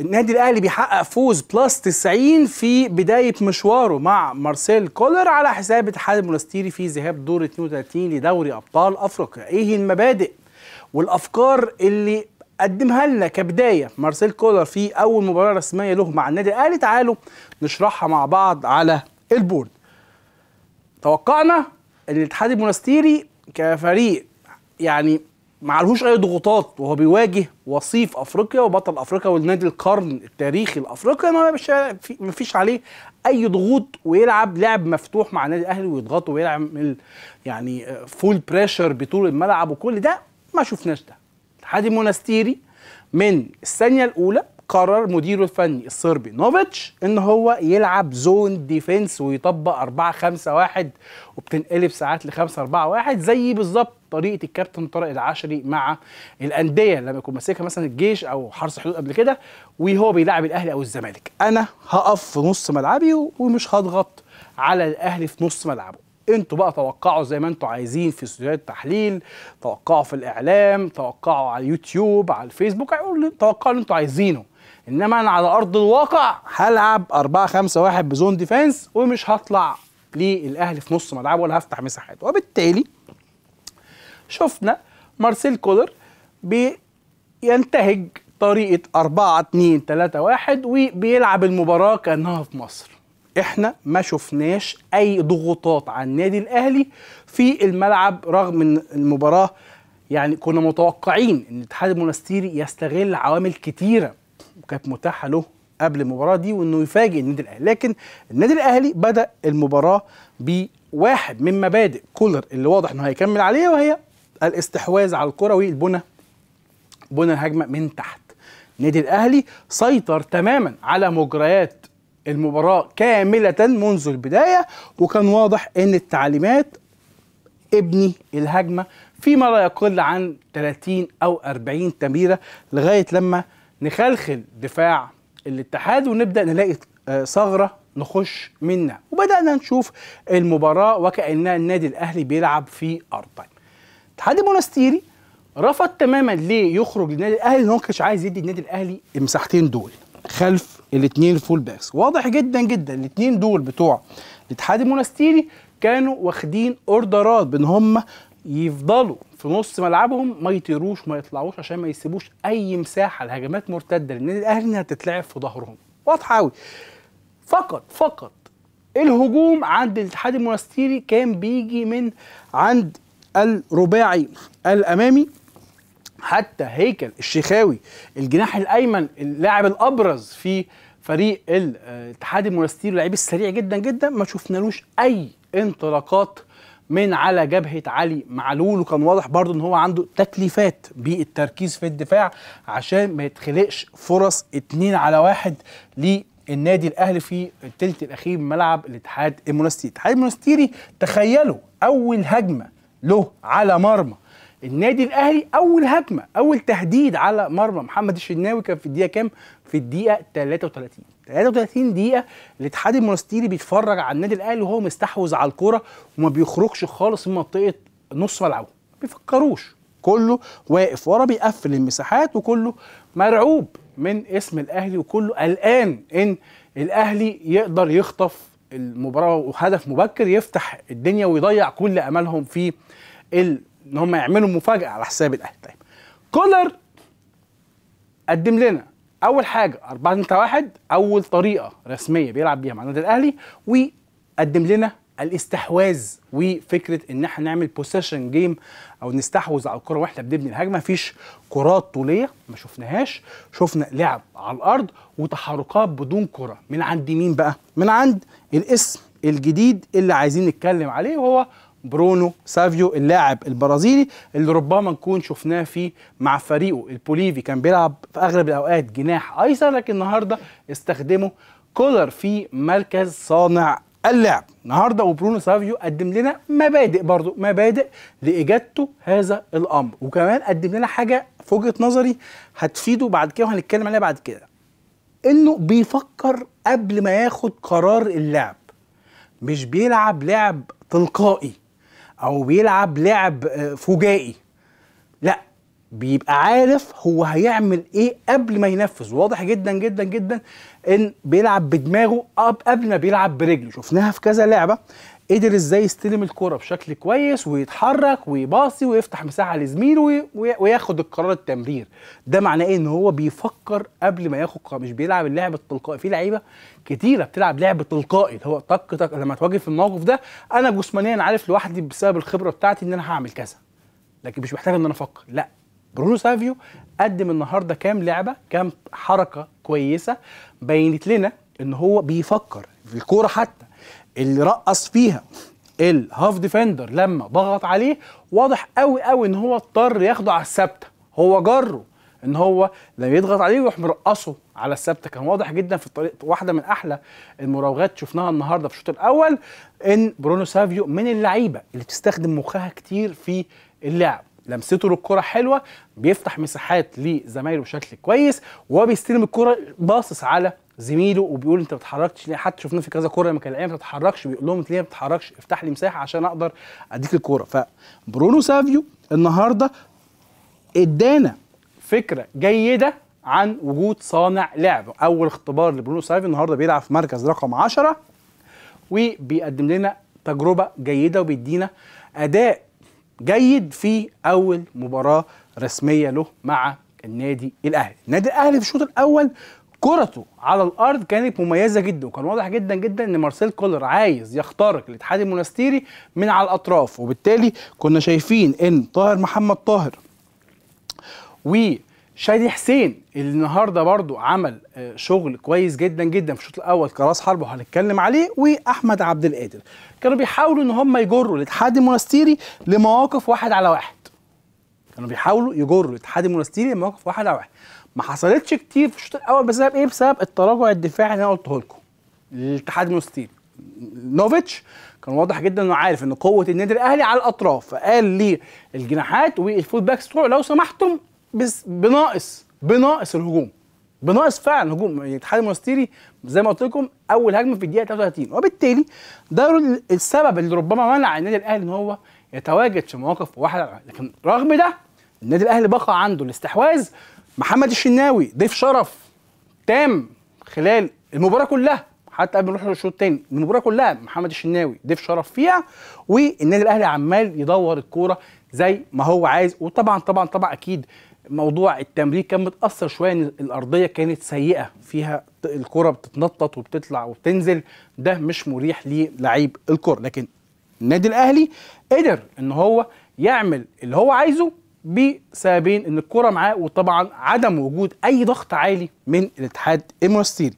النادي الاهلي بيحقق فوز بلس 90 في بدايه مشواره مع مارسيل كولر على حساب اتحاد المونستيري في ذهاب دور 32 لدوري ابطال افريقيا ايه المبادئ والافكار اللي قدمها لنا كبدايه مارسيل كولر في اول مباراه رسميه له مع النادي الاهلي تعالوا نشرحها مع بعض على البورد توقعنا ان الاتحاد المونستيري كفريق يعني ما عليهوش اي ضغوطات وهو بيواجه وصيف افريقيا وبطل افريقيا والنادي القرن التاريخي الافريقي ما فيش عليه اي ضغوط ويلعب لعب مفتوح مع النادي الاهلي ويضغط ويلعب يعني فول بريشر بطول الملعب وكل ده ما شفناش ده حادي مونستيري من الثانيه الاولى قرر مديره الفني الصربي نوفيتش ان هو يلعب زون ديفنس ويطبق 4 5 1 وبتنقلب ساعات ل 5 4 1 زي بالظبط طريقه الكابتن طارق العشري مع الانديه لما يكون ماسكها مثلا الجيش او حرس حدود قبل كده وهو بيلاعب الاهلي او الزمالك انا هقف في نص ملعبي ومش هضغط على الاهلي في نص ملعبه انتوا بقى توقعوا زي ما انتوا عايزين في استوديوهات التحليل توقعوا في الاعلام توقعوا على اليوتيوب على الفيسبوك توقعوا اللي انتوا عايزينه انما انا على ارض الواقع هلعب 4 5 1 بزون ديفنس ومش هطلع للاهلي في نص ملعبه ولا هفتح مساحات وبالتالي شفنا مارسيل كولر بينتهج طريقه 4 2 3 1 وبيلعب المباراه كانها في مصر احنا ما شفناش اي ضغوطات على النادي الاهلي في الملعب رغم ان المباراه يعني كنا متوقعين ان اتحاد المونستيري يستغل عوامل كتيره كانت متاحه له قبل المباراه دي وانه يفاجئ النادي الاهلي لكن النادي الاهلي بدا المباراه بواحد من مبادئ كولر اللي واضح انه هيكمل عليها وهي الاستحواذ على الكره والبنى بنى الهجمه من تحت النادي الاهلي سيطر تماما على مجريات المباراه كامله منذ البدايه وكان واضح ان التعليمات ابني الهجمه فيما لا يقل عن 30 او 40 تمريره لغايه لما نخلخل دفاع الاتحاد ونبدا نلاقي آه، ثغره نخش منها وبدانا نشوف المباراه وكانها النادي الاهلي بيلعب في ارضه اتحاد المونستيري رفض تماما ليه يخرج للنادي الاهلي ان هو كانش عايز يدي النادي الاهلي المساحتين دول خلف الاثنين فول باكس واضح جدا جدا الاثنين دول بتوع الاتحاد المونستيري كانوا واخدين اوردرات بان هم يفضلوا في نص ملعبهم ما يطيروش ما يطلعوش عشان ما يسيبوش اي مساحه لهجمات مرتده للنادي الاهلي انها تتلعب في ظهرهم واضحه قوي فقط فقط الهجوم عند الاتحاد المونستيري كان بيجي من عند الرباعي الامامي حتى هيكل الشيخاوي الجناح الايمن اللاعب الابرز في فريق آه، الاتحاد المونستيري لعيب السريع جدا جدا ما شفنالوش اي انطلاقات من على جبهه علي معلول وكان واضح برضو ان هو عنده تكليفات بالتركيز في الدفاع عشان ما يتخلقش فرص اتنين على واحد للنادي الاهلي في الثلث الاخير من ملعب الاتحاد المنستيري الاتحاد المنستيري تخيلوا اول هجمه له على مرمى النادي الاهلي اول هجمه اول تهديد على مرمى محمد الشناوي كان في الدقيقه كام في الدقيقه 33 33 دقيقه الاتحاد المنستيري بيتفرج على النادي الاهلي وهو مستحوذ على الكوره وما بيخرجش خالص من منطقه نص ملعبه ما بيفكروش كله واقف ورا بيقفل المساحات وكله مرعوب من اسم الاهلي وكله قلقان ان الاهلي يقدر يخطف المباراه وهدف مبكر يفتح الدنيا ويضيع كل املهم في ان هم يعملوا مفاجاه على حساب الاهلي طيب كولر قدم لنا اول حاجه 4 2 1 اول طريقه رسميه بيلعب بيها مع النادي الاهلي وقدم لنا الاستحواذ وفكره ان احنا نعمل بوسيشن جيم او نستحوذ على الكره واحنا بنبني الهجمه مفيش كرات طوليه ما شفناهاش شفنا لعب على الارض وتحركات بدون كره من عند مين بقى من عند الاسم الجديد اللي عايزين نتكلم عليه وهو برونو سافيو اللاعب البرازيلي اللي ربما نكون شفناه فيه مع فريقه البوليفي كان بيلعب في اغلب الاوقات جناح ايسر لكن النهارده استخدمه كولر في مركز صانع اللعب النهارده وبرونو سافيو قدم لنا مبادئ برضه مبادئ لاجادته هذا الامر وكمان قدم لنا حاجه في وجهه نظري هتفيده بعد كده وهنتكلم عليها بعد كده انه بيفكر قبل ما ياخد قرار اللعب مش بيلعب لعب تلقائي او بيلعب لعب آه، فجائي لا بيبقى عارف هو هيعمل ايه قبل ما ينفذ واضح جدا جدا جدا ان بيلعب بدماغه قبل ما بيلعب برجله شفناها في كذا لعبه قدر ازاي يستلم الكرة بشكل كويس ويتحرك ويباصي ويفتح مساحة لزميله وياخد القرار التمرير ده معناه ايه ان هو بيفكر قبل ما ياخد قرار مش بيلعب اللعب التلقائي في لعيبة كتيرة بتلعب لعب تلقائي اللي هو طق طق لما تواجه في الموقف ده انا جسمانيا عارف لوحدي بسبب الخبرة بتاعتي ان انا هعمل كذا لكن مش محتاج ان انا افكر لا برونو سافيو قدم النهارده كام لعبه كام حركه كويسه بينت لنا ان هو بيفكر في الكوره حتى اللي رقص فيها الهاف ديفندر لما ضغط عليه واضح قوي قوي ان هو اضطر ياخده على الثابته هو جره ان هو لما يضغط عليه يروح مرقصه على الثابته كان واضح جدا في الطريق واحده من احلى المراوغات شفناها النهارده في الشوط الاول ان برونو سافيو من اللعيبه اللي بتستخدم مخها كتير في اللعب لمسته للكره حلوه بيفتح مساحات لزمايله بشكل كويس وبيستلم الكره باصص على زميله وبيقول انت ما بتتحركش ليه حتى شفناه في كذا كوره لما كان لعيب ما بتتحركش بيقول لهم ليه ما بتتحركش افتح لي مساحه عشان اقدر اديك الكوره فبرونو سافيو النهارده ادانا فكره جيده عن وجود صانع لعب اول اختبار لبرونو سافيو النهارده بيلعب في مركز رقم 10 وبيقدم لنا تجربه جيده وبيدينا اداء جيد في اول مباراه رسميه له مع النادي الاهلي النادي الاهلي في الشوط الاول كرته على الارض كانت مميزه جدا وكان واضح جدا جدا ان مارسيل كولر عايز يخترق الاتحاد المونستيري من على الاطراف وبالتالي كنا شايفين ان طاهر محمد طاهر وشادي حسين اللي النهارده برضه عمل آه، شغل كويس جدا جدا في الشوط الاول كراس حرب وهنتكلم عليه واحمد عبد القادر كانوا بيحاولوا ان هم يجروا الاتحاد المونستيري لمواقف واحد على واحد كانوا بيحاولوا يجروا الاتحاد المونستيري لمواقف واحد على واحد ما حصلتش كتير في الشوط الاول بسبب ايه؟ بسبب التراجع الدفاعي اللي انا قلته لكم. الاتحاد مستيل نوفيتش كان واضح جدا انه عارف ان قوه النادي الاهلي على الاطراف فقال لي الجناحات والفول باكس بتوعه لو سمحتم بس بناقص بناقص الهجوم بناقص فعلا هجوم يعني الاتحاد المستيري زي ما قلت لكم اول هجمه في الدقيقه 33 وبالتالي ده السبب اللي ربما منع النادي الاهلي ان هو يتواجد في مواقف واحده لكن رغم ده النادي الاهلي بقى عنده الاستحواذ محمد الشناوي ضيف شرف تام خلال المباراه كلها حتى قبل ما نروح للشوط الثاني المباراه كلها محمد الشناوي ضيف شرف فيها والنادي الاهلي عمال يدور الكوره زي ما هو عايز وطبعا طبعا طبعا اكيد موضوع التمرير كان متاثر شويه ان الارضيه كانت سيئه فيها الكره بتتنطط وبتطلع وبتنزل ده مش مريح للعيب الكره لكن النادي الاهلي قدر ان هو يعمل اللي هو عايزه بسببين ان الكوره معاه وطبعا عدم وجود اي ضغط عالي من الاتحاد المنستيري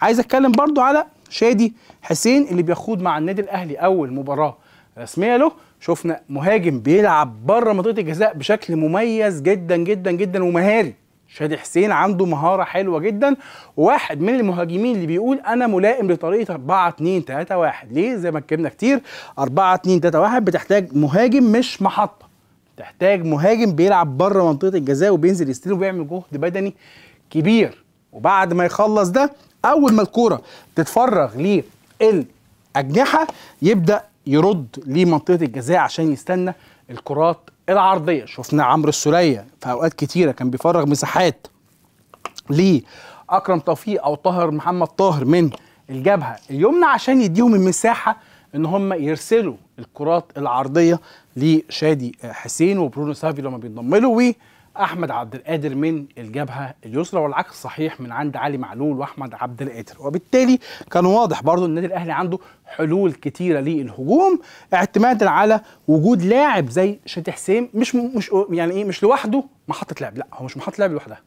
عايز اتكلم برضو على شادي حسين اللي بيخوض مع النادي الاهلي اول مباراه رسميه له شفنا مهاجم بيلعب بره منطقه الجزاء بشكل مميز جدا جدا جدا ومهاري شادي حسين عنده مهاره حلوه جدا واحد من المهاجمين اللي بيقول انا ملائم لطريقه 4 2 3 1 ليه زي ما اتكلمنا كتير 4 2 3 1 بتحتاج مهاجم مش محطه تحتاج مهاجم بيلعب بره منطقه الجزاء وبينزل يستلم وبيعمل جهد بدني كبير وبعد ما يخلص ده اول ما الكوره تتفرغ للاجنحه يبدا يرد لمنطقه الجزاء عشان يستنى الكرات العرضيه شفنا عمرو السوليه في اوقات كتيره كان بيفرغ مساحات لاكرم توفيق او طاهر محمد طاهر من الجبهه اليمنى عشان يديهم المساحه ان هم يرسلوا الكرات العرضيه لشادي حسين وبرونو سافي لما بينضم له واحمد عبد القادر من الجبهه اليسرى والعكس صحيح من عند علي معلول واحمد عبد القادر وبالتالي كان واضح برضو ان النادي الاهلي عنده حلول كتيره للهجوم اعتمادا على وجود لاعب زي شادي حسين مش مش يعني ايه مش لوحده محطه لعب لا هو مش محطه لعب لوحدها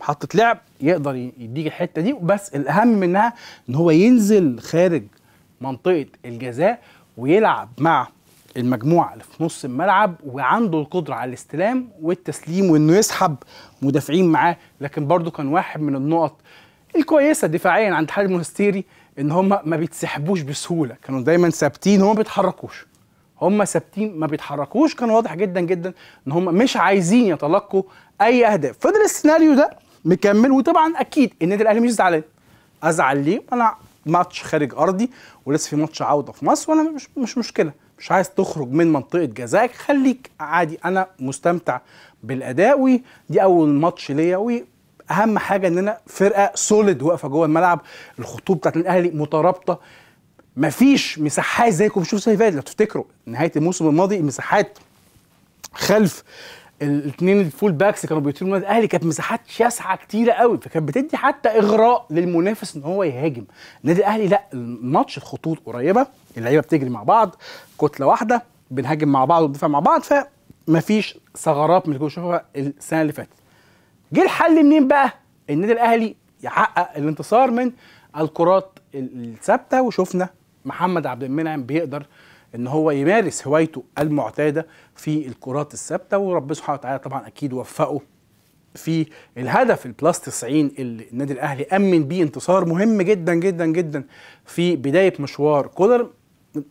محطه لعب يقدر يديك الحته دي بس الاهم منها ان هو ينزل خارج منطقه الجزاء ويلعب مع المجموعه اللي في نص الملعب وعنده القدره على الاستلام والتسليم وانه يسحب مدافعين معاه لكن برضه كان واحد من النقط الكويسه دفاعيا عند حال المونستيري ان هما ما بيتسحبوش بسهوله كانوا دايما ثابتين وما بيتحركوش هما ثابتين ما بيتحركوش كان واضح جدا جدا ان هما مش عايزين يتلقوا اي اهداف فضل السيناريو ده مكمل وطبعا اكيد النادي الاهلي مش زعلان ازعل ليه انا ماتش خارج ارضي ولسه في ماتش عوده في مصر وانا مش مش مشكله مش عايز تخرج من منطقه جزائك خليك عادي انا مستمتع بالاداء ودي اول ماتش ليا واهم حاجه ان انا فرقه سوليد واقفه جوه الملعب الخطوط بتاعت الاهلي مترابطه مفيش مساحات زيكم بشوف زي فادي لو تفتكروا نهايه الموسم الماضي المساحات خلف الاثنين الفول باكس كانوا بيطيروا الاهلي كانت مساحات شاسعه كتيره قوي فكانت بتدي حتى اغراء للمنافس ان هو يهاجم النادي الاهلي لا الماتش الخطوط قريبه اللعيبه بتجري مع بعض كتله واحده بنهاجم مع بعض وبندافع مع بعض فمفيش ثغرات من اللي بنشوفها السنه اللي فاتت جه الحل منين بقى النادي الاهلي يحقق الانتصار من الكرات الثابته وشفنا محمد عبد المنعم بيقدر ان هو يمارس هوايته المعتاده في الكرات الثابته وربنا سبحانه وتعالى طبعا اكيد وفقه في الهدف البلاس 90 اللي النادي الاهلي امن بيه انتصار مهم جدا جدا جدا في بدايه مشوار كولر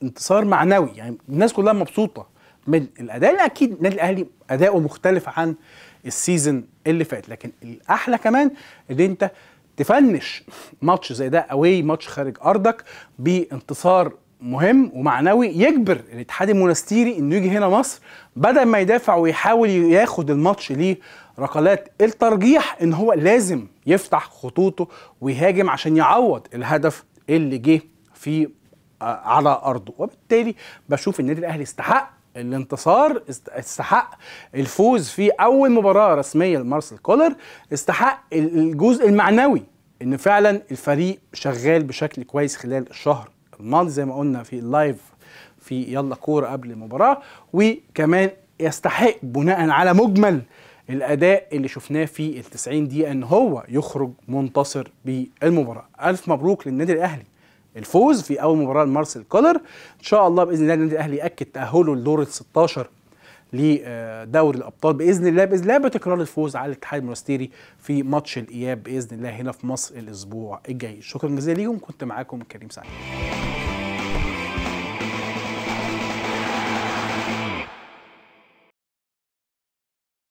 انتصار معنوي يعني الناس كلها مبسوطه من الاداء اللي اكيد النادي الاهلي اداؤه مختلف عن السيزون اللي فات لكن الاحلى كمان ان انت تفنش ماتش زي ده اوي ماتش خارج ارضك بانتصار مهم ومعنوي يجبر الاتحاد المونستيري انه يجي هنا مصر بدل ما يدافع ويحاول ياخد الماتش ليه ركلات الترجيح ان هو لازم يفتح خطوطه ويهاجم عشان يعوض الهدف اللي جه في آه، على ارضه وبالتالي بشوف النادي الاهلي استحق الانتصار استحق الفوز في اول مباراه رسميه لمارسل كولر استحق الجزء المعنوي ان فعلا الفريق شغال بشكل كويس خلال الشهر الماضي زي ما قلنا في اللايف في يلا كوره قبل المباراه وكمان يستحق بناء على مجمل الاداء اللي شفناه في ال 90 دقيقه ان هو يخرج منتصر بالمباراه الف مبروك للنادي الاهلي الفوز في اول مباراه لمارسيل كولر ان شاء الله باذن الله النادي الاهلي ياكد تاهله لدور ال 16 لدوري الابطال باذن الله باذن الله بتكرار الفوز على الاتحاد المونستيري في ماتش الاياب باذن الله هنا في مصر الاسبوع الجاي شكرا جزيلا ليكم كنت معاكم كريم سعيد